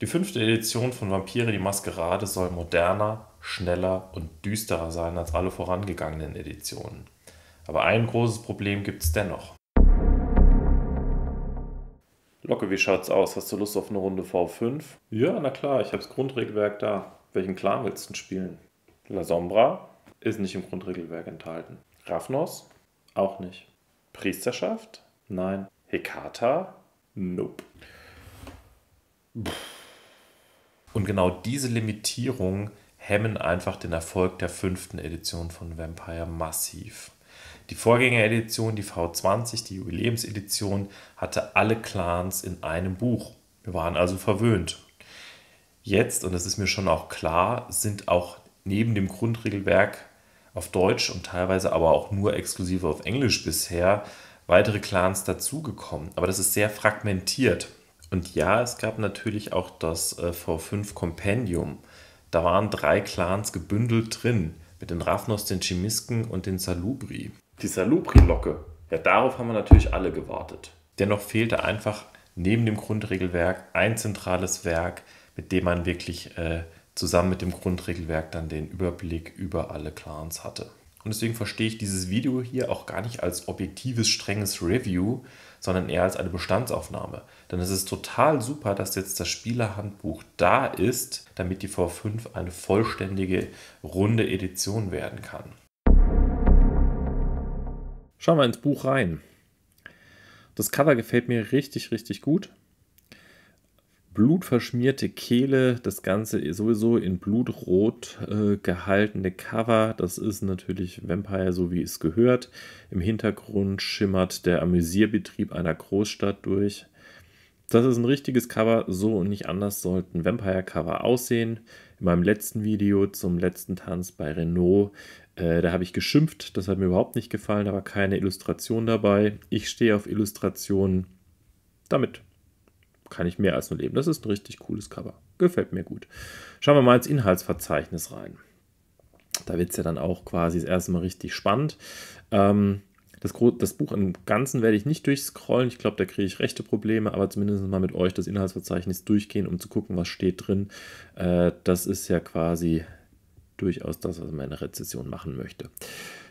Die fünfte Edition von Vampire die Maskerade soll moderner, schneller und düsterer sein als alle vorangegangenen Editionen. Aber ein großes Problem gibt es dennoch. Locke, wie schaut's aus? Hast du Lust auf eine Runde V5? Ja, na klar, ich hab's Grundregelwerk da. Welchen Clan willst du spielen? La Sombra ist nicht im Grundregelwerk enthalten. Ravnos? Auch nicht. Priesterschaft? Nein. Hekata? Nope. Pff. Und genau diese Limitierungen hemmen einfach den Erfolg der fünften Edition von Vampire massiv. Die Vorgängeredition, die V20, die Jubiläumsedition, hatte alle Clans in einem Buch. Wir waren also verwöhnt. Jetzt, und das ist mir schon auch klar, sind auch neben dem Grundregelwerk auf Deutsch und teilweise aber auch nur exklusiv auf Englisch bisher weitere Clans dazugekommen. Aber das ist sehr fragmentiert. Und ja, es gab natürlich auch das äh, V5 Compendium. Da waren drei Clans gebündelt drin, mit den Ravnos, den Chimisken und den Salubri. Die Salubri-Locke, ja, darauf haben wir natürlich alle gewartet. Dennoch fehlte einfach neben dem Grundregelwerk ein zentrales Werk, mit dem man wirklich äh, zusammen mit dem Grundregelwerk dann den Überblick über alle Clans hatte. Und deswegen verstehe ich dieses Video hier auch gar nicht als objektives, strenges Review, sondern eher als eine Bestandsaufnahme. Denn es ist total super, dass jetzt das Spielerhandbuch da ist, damit die V5 eine vollständige, runde Edition werden kann. Schauen wir ins Buch rein. Das Cover gefällt mir richtig, richtig gut blutverschmierte Kehle, das Ganze sowieso in blutrot äh, gehaltene Cover. Das ist natürlich Vampire, so wie es gehört. Im Hintergrund schimmert der Amüsierbetrieb einer Großstadt durch. Das ist ein richtiges Cover, so und nicht anders sollten Vampire-Cover aussehen. In meinem letzten Video zum letzten Tanz bei Renault, äh, da habe ich geschimpft, das hat mir überhaupt nicht gefallen, da war keine Illustration dabei. Ich stehe auf Illustrationen. Damit kann ich mehr als nur leben. Das ist ein richtig cooles Cover. Gefällt mir gut. Schauen wir mal ins Inhaltsverzeichnis rein. Da wird es ja dann auch quasi das erste Mal richtig spannend. Ähm, das, das, Buch im Ganzen werde ich nicht durchscrollen. Ich glaube, da kriege ich rechte Probleme, aber zumindest mal mit euch das Inhaltsverzeichnis durchgehen, um zu gucken, was steht drin. Äh, das ist ja quasi durchaus das, was meine Rezession machen möchte.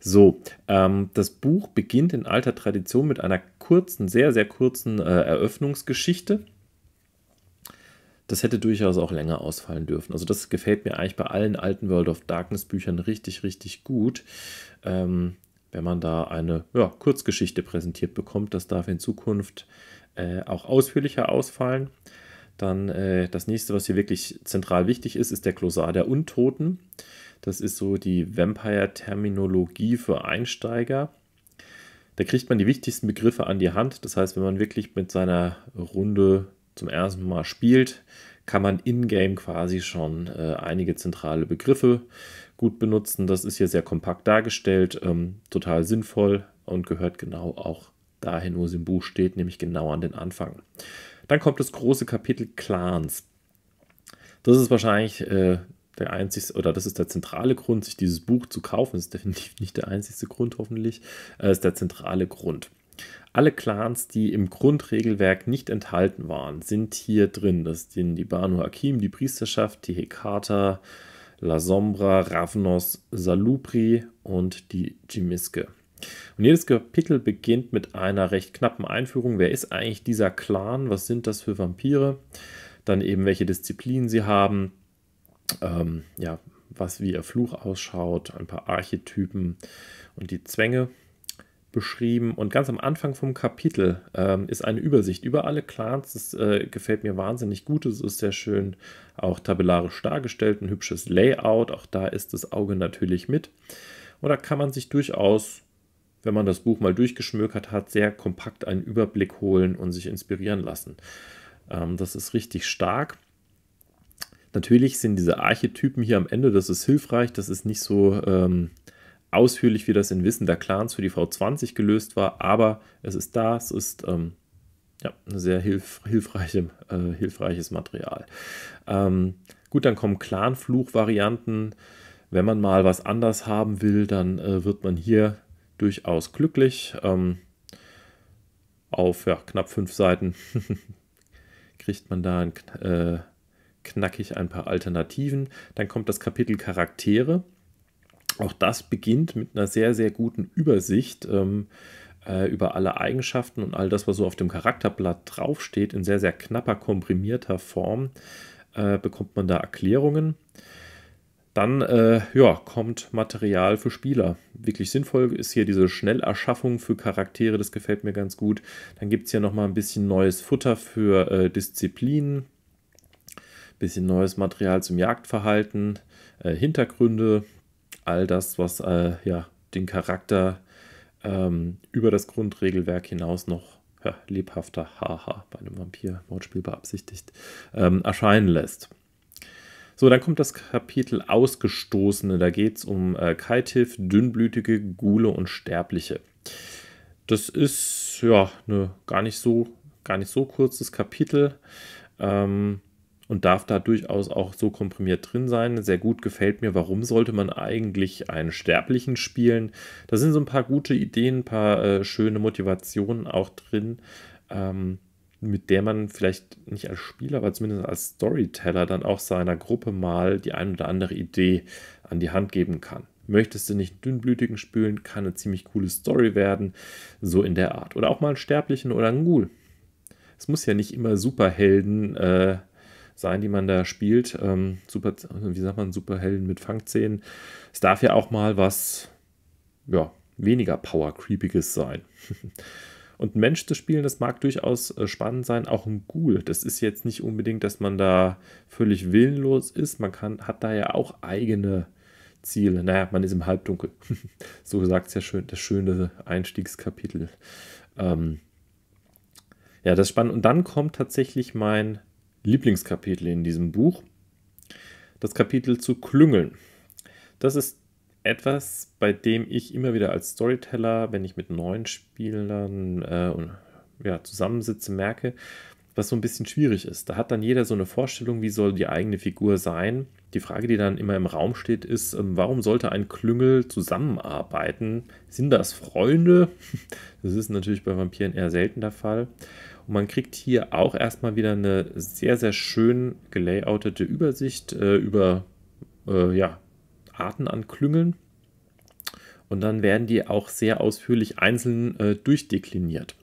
So, ähm, das Buch beginnt in alter Tradition mit einer kurzen, sehr, sehr kurzen äh, Eröffnungsgeschichte das hätte durchaus auch länger ausfallen dürfen. Also das gefällt mir eigentlich bei allen alten World of Darkness Büchern richtig, richtig gut. Ähm, wenn man da eine ja, Kurzgeschichte präsentiert bekommt, das darf in Zukunft äh, auch ausführlicher ausfallen. Dann äh, das nächste, was hier wirklich zentral wichtig ist, ist der Klosar der Untoten. Das ist so die Vampire-Terminologie für Einsteiger. Da kriegt man die wichtigsten Begriffe an die Hand. Das heißt, wenn man wirklich mit seiner Runde zum ersten Mal spielt, kann man in-game quasi schon äh, einige zentrale Begriffe gut benutzen. Das ist hier sehr kompakt dargestellt, ähm, total sinnvoll und gehört genau auch dahin, wo es im Buch steht, nämlich genau an den Anfang. Dann kommt das große Kapitel Clans. Das ist wahrscheinlich äh, der einzigste, oder das ist der zentrale Grund, sich dieses Buch zu kaufen. Das ist definitiv nicht der einzigste Grund, hoffentlich. Äh, ist der zentrale Grund. Alle Clans, die im Grundregelwerk nicht enthalten waren, sind hier drin. Das sind die Banu Hakim, die Priesterschaft, die Hekata, La Sombra, Ravnos, Salubri und die Jimiske. Und jedes Kapitel beginnt mit einer recht knappen Einführung. Wer ist eigentlich dieser Clan? Was sind das für Vampire? Dann eben, welche Disziplinen sie haben. Ähm, ja, was wie ihr Fluch ausschaut, ein paar Archetypen und die Zwänge beschrieben und ganz am Anfang vom Kapitel ähm, ist eine Übersicht über alle Clans. Das äh, gefällt mir wahnsinnig gut. Es ist sehr schön auch tabellarisch dargestellt, ein hübsches Layout. Auch da ist das Auge natürlich mit. Und da kann man sich durchaus, wenn man das Buch mal durchgeschmökert hat, sehr kompakt einen Überblick holen und sich inspirieren lassen. Ähm, das ist richtig stark. Natürlich sind diese Archetypen hier am Ende, das ist hilfreich, das ist nicht so ähm, ausführlich wie das in Wissen der Clans für die V20 gelöst war, aber es ist da, es ist ähm, ja, ein sehr hilf hilfreiche, äh, hilfreiches Material. Ähm, gut, dann kommen Clan-Fluch-Varianten. Wenn man mal was anders haben will, dann äh, wird man hier durchaus glücklich. Ähm, auf ja, knapp fünf Seiten kriegt man da ein, äh, knackig ein paar Alternativen. Dann kommt das Kapitel Charaktere. Auch das beginnt mit einer sehr, sehr guten Übersicht ähm, äh, über alle Eigenschaften und all das, was so auf dem Charakterblatt draufsteht, in sehr, sehr knapper, komprimierter Form, äh, bekommt man da Erklärungen. Dann äh, ja, kommt Material für Spieler. Wirklich sinnvoll ist hier diese Schnellerschaffung für Charaktere, das gefällt mir ganz gut. Dann gibt es hier nochmal ein bisschen neues Futter für äh, Disziplinen, bisschen neues Material zum Jagdverhalten, äh, Hintergründe, all das, was äh, ja, den Charakter ähm, über das Grundregelwerk hinaus noch ja, lebhafter haha bei einem Vampir-Wortspiel beabsichtigt ähm, erscheinen lässt. So, dann kommt das Kapitel Ausgestoßene. Da geht es um äh, Kaitif, Dünnblütige, Gule und Sterbliche. Das ist ja ne, gar nicht so gar nicht so kurzes Kapitel. Ähm, und darf da durchaus auch so komprimiert drin sein. Sehr gut gefällt mir, warum sollte man eigentlich einen Sterblichen spielen? Da sind so ein paar gute Ideen, ein paar äh, schöne Motivationen auch drin. Ähm, mit der man vielleicht nicht als Spieler, aber zumindest als Storyteller dann auch seiner Gruppe mal die ein oder andere Idee an die Hand geben kann. Möchtest du nicht einen dünnblütigen spülen, kann eine ziemlich coole Story werden, so in der Art. Oder auch mal einen Sterblichen oder einen Ghoul. Es muss ja nicht immer Superhelden äh, sein, die man da spielt. Ähm, super, wie sagt man, Superhelden mit Fangzähnen. Es darf ja auch mal was, ja, weniger Power-Creepiges sein. Und ein Mensch zu spielen, das mag durchaus äh, spannend sein, auch ein Ghoul. Das ist jetzt nicht unbedingt, dass man da völlig willenlos ist. Man kann, hat da ja auch eigene Ziele. Naja, man ist im Halbdunkel. so sagt es ja schön, das schöne Einstiegskapitel. Ähm, ja, das ist spannend. Und dann kommt tatsächlich mein Lieblingskapitel in diesem Buch, das Kapitel zu Klüngeln. Das ist etwas, bei dem ich immer wieder als Storyteller, wenn ich mit neuen Spielern äh, ja, zusammensitze, merke, was so ein bisschen schwierig ist. Da hat dann jeder so eine Vorstellung, wie soll die eigene Figur sein die Frage, die dann immer im Raum steht, ist, ähm, warum sollte ein Klüngel zusammenarbeiten? Sind das Freunde? Das ist natürlich bei Vampiren eher selten der Fall. Und man kriegt hier auch erstmal wieder eine sehr, sehr schön gelayoutete Übersicht äh, über äh, ja, Arten an Klüngeln. Und dann werden die auch sehr ausführlich einzeln äh, durchdekliniert.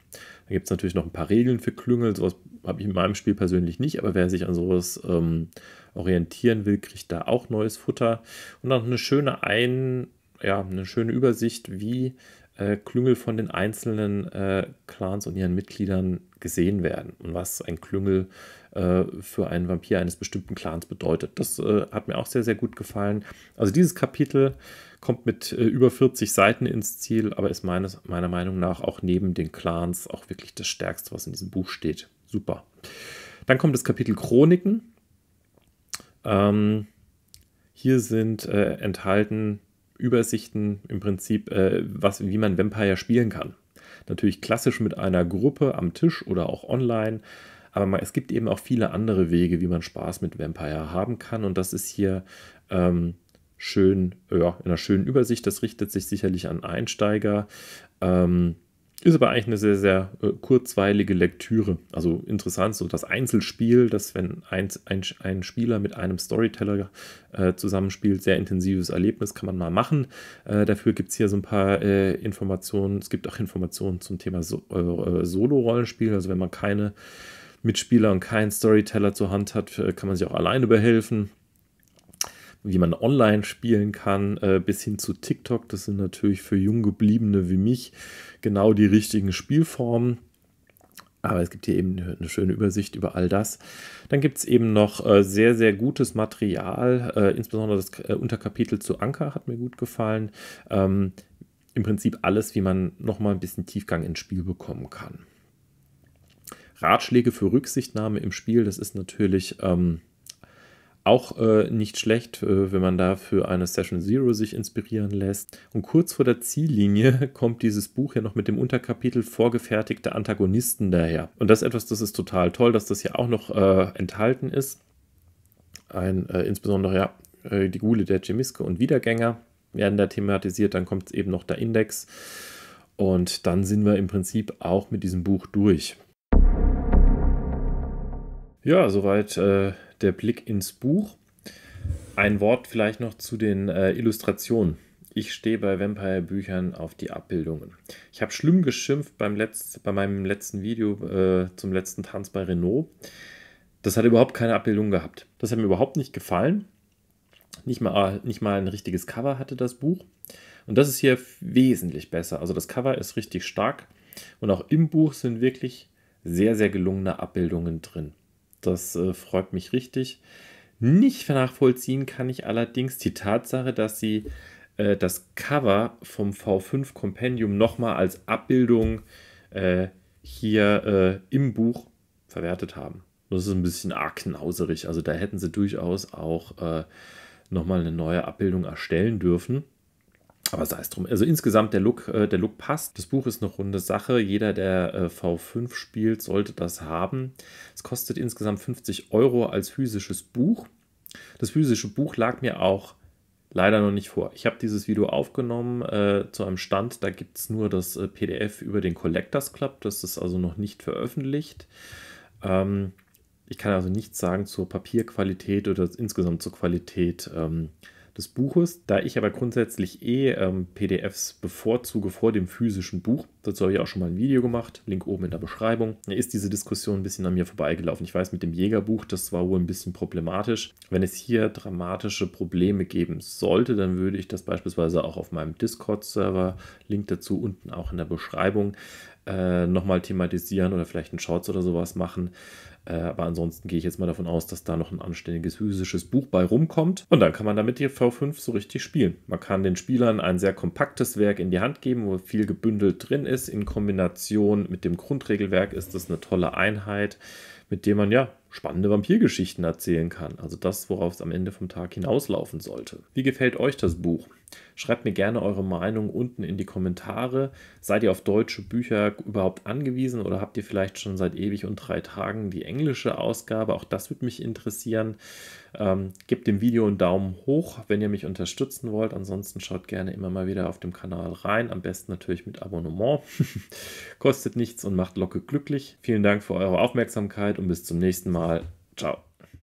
Da gibt es natürlich noch ein paar Regeln für Klüngel, sowas habe ich in meinem Spiel persönlich nicht, aber wer sich an sowas ähm, orientieren will, kriegt da auch neues Futter. Und dann eine schöne Ein, ja, eine schöne Übersicht, wie äh, Klüngel von den einzelnen äh, Clans und ihren Mitgliedern gesehen werden und was ein Klüngel äh, für einen Vampir eines bestimmten Clans bedeutet. Das äh, hat mir auch sehr, sehr gut gefallen. Also dieses Kapitel kommt mit äh, über 40 Seiten ins Ziel, aber ist meines, meiner Meinung nach auch neben den Clans auch wirklich das Stärkste, was in diesem Buch steht. Super. Dann kommt das Kapitel Chroniken. Ähm, hier sind äh, enthalten Übersichten im Prinzip, äh, was, wie man Vampire spielen kann. Natürlich klassisch mit einer Gruppe am Tisch oder auch online. Aber es gibt eben auch viele andere Wege, wie man Spaß mit Vampire haben kann. Und das ist hier ähm, schön, ja, in einer schönen Übersicht. Das richtet sich sicherlich an Einsteiger. Ähm, ist aber eigentlich eine sehr, sehr äh, kurzweilige Lektüre. Also interessant, so das Einzelspiel, dass wenn ein, ein, ein Spieler mit einem Storyteller äh, zusammenspielt, sehr intensives Erlebnis, kann man mal machen. Äh, dafür gibt es hier so ein paar äh, Informationen. Es gibt auch Informationen zum Thema so äh, äh, Solo-Rollenspiel. Also wenn man keine Mitspieler und keinen Storyteller zur Hand hat, kann man sich auch alleine behelfen wie man online spielen kann, äh, bis hin zu TikTok. Das sind natürlich für Junggebliebene wie mich genau die richtigen Spielformen. Aber es gibt hier eben eine schöne Übersicht über all das. Dann gibt es eben noch äh, sehr, sehr gutes Material. Äh, insbesondere das äh, Unterkapitel zu Anker hat mir gut gefallen. Ähm, Im Prinzip alles, wie man nochmal ein bisschen Tiefgang ins Spiel bekommen kann. Ratschläge für Rücksichtnahme im Spiel, das ist natürlich ähm, auch äh, nicht schlecht, äh, wenn man da für eine Session Zero sich inspirieren lässt. Und kurz vor der Ziellinie kommt dieses Buch ja noch mit dem Unterkapitel Vorgefertigte Antagonisten daher. Und das ist etwas, das ist total toll, dass das hier auch noch äh, enthalten ist. Ein, äh, insbesondere ja, äh, die Gule der Chemiske und Wiedergänger werden da thematisiert. Dann kommt eben noch der Index. Und dann sind wir im Prinzip auch mit diesem Buch durch. Ja, soweit äh, der Blick ins Buch. Ein Wort vielleicht noch zu den äh, Illustrationen. Ich stehe bei Vampire-Büchern auf die Abbildungen. Ich habe schlimm geschimpft beim Letzt, bei meinem letzten Video äh, zum letzten Tanz bei Renault. Das hat überhaupt keine Abbildung gehabt. Das hat mir überhaupt nicht gefallen. Nicht mal, äh, nicht mal ein richtiges Cover hatte das Buch. Und das ist hier wesentlich besser. Also das Cover ist richtig stark. Und auch im Buch sind wirklich sehr, sehr gelungene Abbildungen drin. Das äh, freut mich richtig. Nicht nachvollziehen kann ich allerdings die Tatsache, dass sie äh, das Cover vom V5 Compendium nochmal als Abbildung äh, hier äh, im Buch verwertet haben. Das ist ein bisschen arg knauserig. Also da hätten sie durchaus auch äh, nochmal eine neue Abbildung erstellen dürfen. Aber sei es drum. Also insgesamt der Look, äh, der Look passt. Das Buch ist eine runde Sache. Jeder, der äh, V5 spielt, sollte das haben. Es kostet insgesamt 50 Euro als physisches Buch. Das physische Buch lag mir auch leider noch nicht vor. Ich habe dieses Video aufgenommen äh, zu einem Stand. Da gibt es nur das äh, PDF über den Collectors Club. Das ist also noch nicht veröffentlicht. Ähm, ich kann also nichts sagen zur Papierqualität oder insgesamt zur Qualität. Ähm, des Buches. Da ich aber grundsätzlich eh ähm, PDFs bevorzuge vor dem physischen Buch, dazu habe ich auch schon mal ein Video gemacht, Link oben in der Beschreibung, ist diese Diskussion ein bisschen an mir vorbeigelaufen. Ich weiß, mit dem Jägerbuch, das war wohl ein bisschen problematisch. Wenn es hier dramatische Probleme geben sollte, dann würde ich das beispielsweise auch auf meinem Discord-Server, Link dazu unten auch in der Beschreibung, äh, nochmal thematisieren oder vielleicht einen Shorts oder sowas machen. Äh, aber ansonsten gehe ich jetzt mal davon aus, dass da noch ein anständiges physisches Buch bei rumkommt. Und dann kann man damit die V5 so richtig spielen. Man kann den Spielern ein sehr kompaktes Werk in die Hand geben, wo viel gebündelt drin ist. In Kombination mit dem Grundregelwerk ist das eine tolle Einheit, mit der man ja spannende Vampirgeschichten erzählen kann. Also das, worauf es am Ende vom Tag hinauslaufen sollte. Wie gefällt euch das Buch? Schreibt mir gerne eure Meinung unten in die Kommentare. Seid ihr auf deutsche Bücher überhaupt angewiesen oder habt ihr vielleicht schon seit ewig und drei Tagen die englische Ausgabe? Auch das würde mich interessieren. Ähm, gebt dem Video einen Daumen hoch, wenn ihr mich unterstützen wollt. Ansonsten schaut gerne immer mal wieder auf dem Kanal rein. Am besten natürlich mit Abonnement. Kostet nichts und macht Locke glücklich. Vielen Dank für eure Aufmerksamkeit und bis zum nächsten Mal. Ciao.